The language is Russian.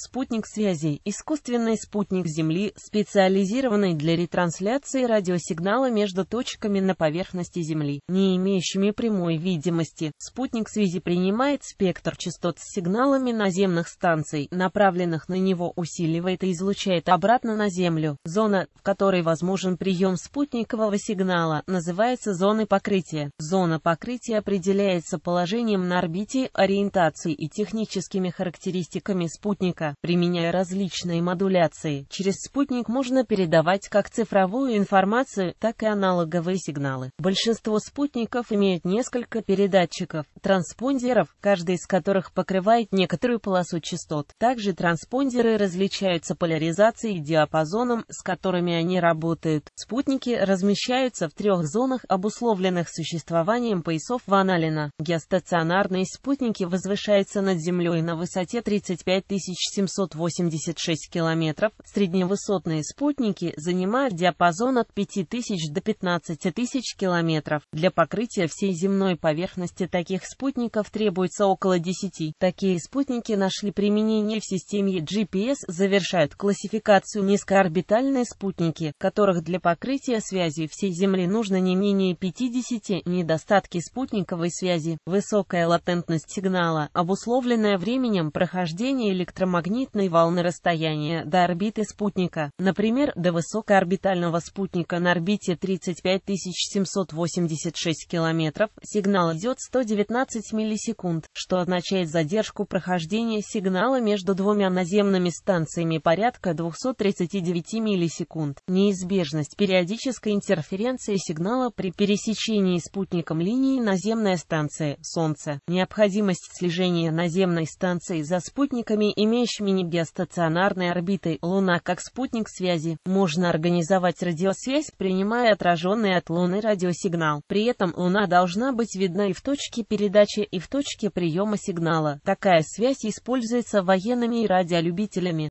Спутник связи – искусственный спутник Земли, специализированный для ретрансляции радиосигнала между точками на поверхности Земли, не имеющими прямой видимости. Спутник связи принимает спектр частот с сигналами наземных станций, направленных на него усиливает и излучает обратно на Землю. Зона, в которой возможен прием спутникового сигнала, называется зоной покрытия. Зона покрытия определяется положением на орбите, ориентацией и техническими характеристиками спутника спутника. Применяя различные модуляции, через спутник можно передавать как цифровую информацию, так и аналоговые сигналы. Большинство спутников имеют несколько передатчиков, транспондеров, каждый из которых покрывает некоторую полосу частот. Также транспондеры различаются поляризацией и диапазоном, с которыми они работают. Спутники размещаются в трех зонах, обусловленных существованием поясов Ваналина. Геостационарные спутники возвышаются над Землей на высоте 35 тысяч 786 километров, средневысотные спутники занимают диапазон от 5000 до 15 тысяч километров. Для покрытия всей земной поверхности таких спутников требуется около 10. Такие спутники нашли применение в системе GPS, завершают классификацию низкоорбитальные спутники, которых для покрытия связи всей Земли нужно не менее 50 недостатки спутниковой связи, высокая латентность сигнала, обусловленная временем прохождения электромагнитных магнитной волны расстояние до орбиты спутника, например, до высокоорбитального спутника на орбите 35 786 км, сигнал идет 119 миллисекунд, что означает задержку прохождения сигнала между двумя наземными станциями порядка 239 миллисекунд. Неизбежность периодической интерференции сигнала при пересечении спутником линии наземная станция Солнце, необходимость слежения наземной станции за спутниками, имеющими помощи геостационарной орбиты Луна как спутник связи, можно организовать радиосвязь, принимая отраженный от Луны радиосигнал. При этом Луна должна быть видна и в точке передачи, и в точке приема сигнала. Такая связь используется военными и радиолюбителями.